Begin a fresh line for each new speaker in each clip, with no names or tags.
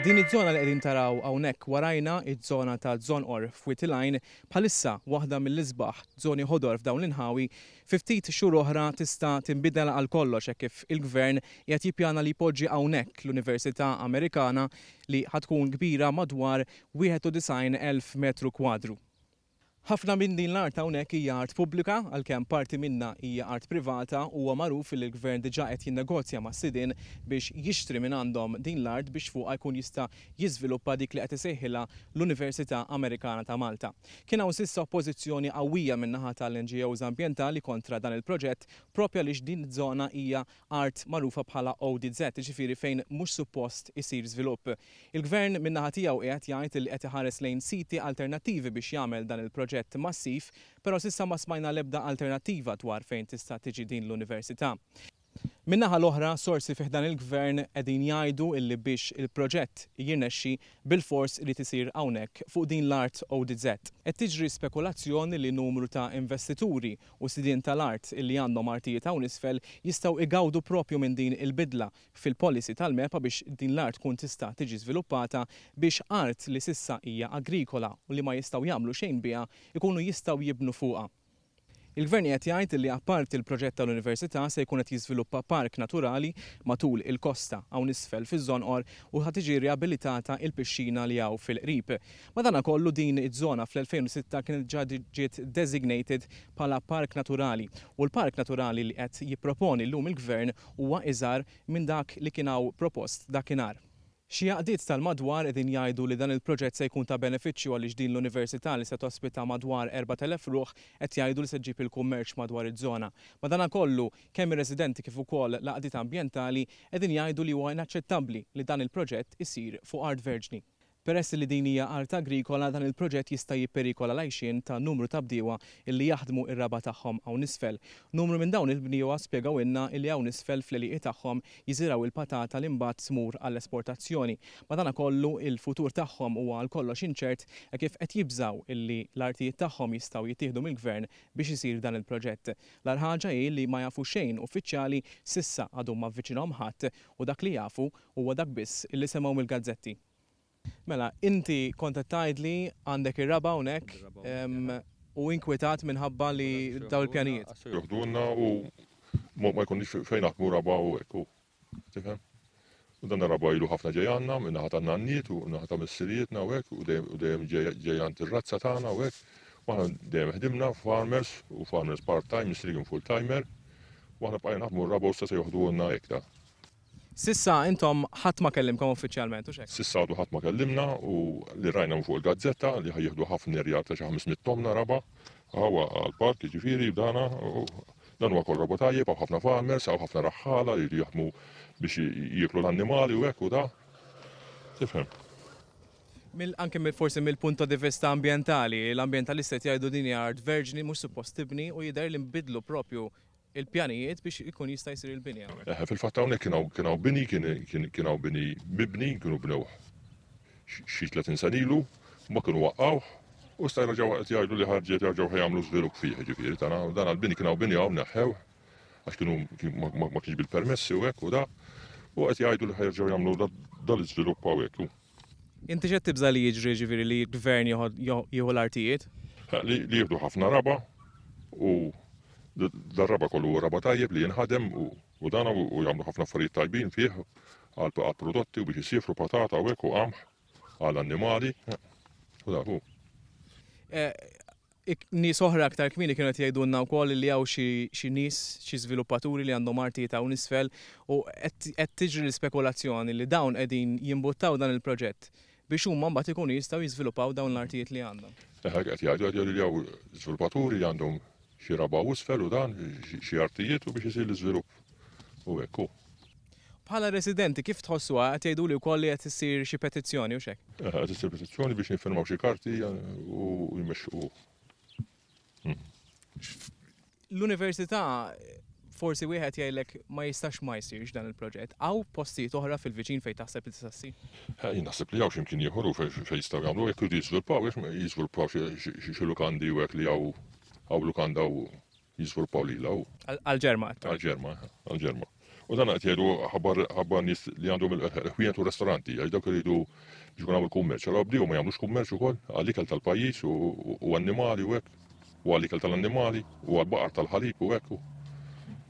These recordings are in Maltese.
Din iż-żona li qegħdin taraw hawnhekk warajna iż-żona ta' żon or f'Witilajn bħalissa waħda mill-isbaħ żoni ħodor f'dawn l-inħawi fi ftit xhur oħra tista' tinbidel għal kollox hekk kif il-gvern qed jippjana li jpoġġi hawnhekk l-Università Amerikana li ħatkun kbira madwar 91,000 metru kwadru. Ħafna minn din l-art hawnhekk hija art pubblika għalkemm parti minna hija art privata huwa magħruf li l-gvern diġà qed jinnegozja ma' sidin biex jixtri minn għandhom din l-art biex fuqha jkun jista' jiżviluppa dik li qed isejħilha l-Università Amerikana ta' Malta. Kien hawn sissa oppożizzjoni qawwija min naħa tal-NGOs ambjentali kontra dan il-proġett propja li din żona hija art magħrufa bħala ODZ, ġifieri fejn mhux suppost isir żvilupp. Il-gvern min naħa tiegħu qiegħed jgħid li qed iħares lejn siti alternattivi biex jagħmel dan il-proġett proġett massiv, però sissa ma smajna lebda alternativa dwar fejn tista' tiġi din l-università. Minnaħa l-oħra, sorsi fiħdan il-gvern edin jajdu illi biex il-proġett jirnexxi bil-fors li tisir hawnhekk fuq din l-art ODZ. Qed tiġri spekulazzjoni li numru ta' investituri u sidien tal-art illi għandhom artijiet hawn isfel jistgħu igawdu propju minn din il-bidla fil-policy tal-mepa biex din l-art kun tista' tiġi żviluppata biex art li sissa hija agrikola u li ma jistgħu jagħmlu xejn biha ikunu jistgħu jibnu fuqha. Il-gvern qed jgħid li apparti il-proġett tal-Università se jkun qed jiżviluppa park naturali matul il-kosta hawn isfel fiż-żonqor u ħad tiġi riabilitata il-pixxina li hawn fil-qrib. Madana kollu din iż-żona fl-2006 kienet ġa ġiet designated bħala park naturali u l-park naturali li qed jipproponi llum il-gvern huwa iżgħar minn dak li kien hawn propost dakinhar. Xi jaqdiet tal-madwar edin jgħidu li dan il-proġett se jkun ta' benefiċċju għal din l-università li se tospita madwar 4000 ruħ qed jgħidu li se ġib il-kummerċ madwar iż-żona. Madankollu kollu kemm ir-residenti kif ukoll l-qdiet ambjentali edin jgħidu li huwa inaċċettabbli li dan il-proġett isir fuq art verġni. Peress li din hija art agrikola dan il-proġett jista' jipperikola lajxin ta' numru ta' bdiewa illi jaħdmu ir-raba tagħhom hawn nisfel. Numru minn dawn il-bniewa spjegaw inna illi hawn nisfel fl-eliqi tagħhom jiżiraw il-patata li mbagħad smur għall-esportazzjoni. Madana kollu il-futur tagħhom huwa għal kollox inċert kif qed jibżaw illi l-artijiet tagħhom jistgħu jittieħdu mill-gvern biex isir dan il-proġett. L-arħaġa hi li ma jafu xejn uffiċjali sissa għadhom ma' ħadd u dak li jafu huwa dak biss illi semgħu mill-gazzetti. Mela, inti kontattajt li għandek ir-raba unek u inkwetat minħabba li daw il-pjanijiet.
Juhdunna u ma jkunniex fejn naħdmu raba u ekku. Tifhem? U dan raba ilu ħafna ġejanna, minna ħatan nanniet u minna ħatan missirietna u ekku u dejjem ġejant tir-razza tana u ekku. Waħna dejjem ħdimna farmers u farmers part-time, missirigin full-timer. Waħna bħajna naħdmu raba u s se juħdu ekta.
Sissa intom ħat ma kellimkom uffiċjalment u xek.
Sissa għadu ħat ma kellimna u li rajna mfuq il-gazzetta li ħajjieħdu ħafna rjar ta' xi 500 tomna raba għawa għal-park ġifieri b'dana dan huwa korrobo tajjeb għaw ħafna farmers għaw ħafna raħħala li jaħdmu biex jieklu l-annimali u hekk u da. Tifhem.
Mil, anke mill forsi mill-punto di vista ambientali, l-ambientalisti jgħidu din art verġni mhux suppost tibni u jidher li nbidlu propju il-pjanijiet biex ikun jista' jsir il-bini.
Eh, fil-fatt hawnhekk kienu bini kienu bini mibni kienu bnew xi tletin sa ilu, ma kienu waqqgħu u sta jraġgħu qed jgħidu li ħarġiet jarġgħu ħajamlu żvilupp fih, ġifieri tagħna dan għall-bini kienu bini hawn neħħew għax kienu ma kienx bil-permessi u hekk u da u qed jgħidu li ħajrġgħu jagħmlu dal-iżvilupp hawnhekk.
Inti ġed tibża li jiġri ġifieri li gvern jieħu l-artijiet? Eh, li jieħdu ħafna raba u
darraba kollu raba tajjeb li jinħadem u dana u jagħmlu ħafna affarijiet tajbin fih għal prodotti u biex jisifru patata u hekk u qamħ għal annimali u dak
eh, Nis oħra aktar kmini kienu qed u koll li għaw xi nis, xi sviluppaturi li għandhom artijiet ta' unisfel u qed tiġri l-spekulazzjoni li dawn qegħdin jimbuttaw dan il-proġett biex huma mbagħad ikunu jistgħu jiżviluppaw dawn l-artijiet li għandhom.
Eh, qed jgħidu li hawn żviluppaturi li għandhom xi raba' isfel u dan xi artijiet u biex isir l-iżvilupp u hekk
Bħala residenti, kif tħossu għat jgħidu li kolli għat jissir xie petizjoni u xek?
Għat eh, jissir petizjoni biex nifirmaw xie karti eh, u jmexxu. Hmm.
L-Università forsi wieħed jgħidlek ma jistax ma jsirx dan il-proġett. Aw postijiet oħra fil-viċin fejn taħseb li tista' ssir?
Eh, jien naħseb li hawn x'imkien jieħor fejn jistgħu jagħmlu jekk jiżviluppaw jiżviluppaw xi lukandi u hekk li hawn għaw lukanda u jizvurpaw li law.
Għal-ġerma. al ġerma
al ġerma U dan għat jgħidu għabar nis li għandhom il-ħwienet u restoranti, għax dawk li jgħidu biex kun għamil kummerċ. Għal għabdi u ma jgħamlux kummerċ u kol, għalli għallikal tal-pajis u għannimali u għek, u għalli għallikal tal-annimali u għal-baqar tal-ħalib u għek.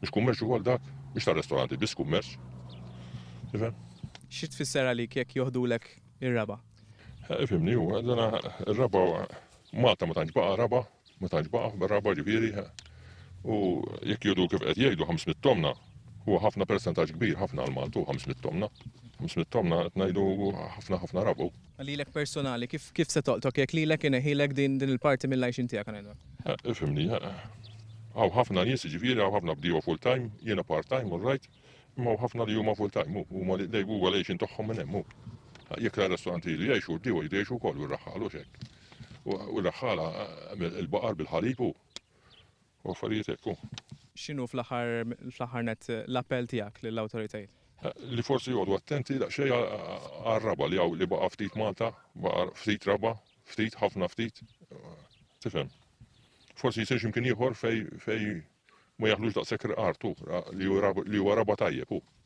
Biex kummerċ u kol dak, biex tal-restoranti, biex kummerċ.
Xit fisser għalik jek joħdu l ir-raba? Fimni, u għadna
ir-raba, Malta ma tanġbaqa raba, ma taġbaħ, barraba ġviri, u jekk jgħidu kif qed jgħidu 500 tomna, huwa ħafna percentaġġ kbir ħafna għal-Maltu 500 tomna. 500 tomna qed ngħidu ħafna ħafna rabu.
Għalilek personali, kif kif se toqtok jekk lilek inneħilek din din il-parti mill-għajxin tiegħek għandu? Ifhimni,
għaw ħafna nies ġifieri għaw ħafna bdiewa full time, jiena part time, all right, imma ħafna li huma full time, huma li dejbu għalejxin tagħhom minn hemm. Jekk la restoranti li jgħixu, d-diewa jgħixu wkoll u rraħħalu xekk. ورحالة البقر بالحليب وفريت
هيك xinu fl-ħar net l-appell tijak l-autoritajt?
Li forsi jodu attenti da xeja għarraba li għaw li baqa ftit Malta, baqa ftit raba, ftit ħafna ftit, tifem. Forsi jisir ximkien jħor fej ma jaħlux da sekr artu li huwa raba tajjeb.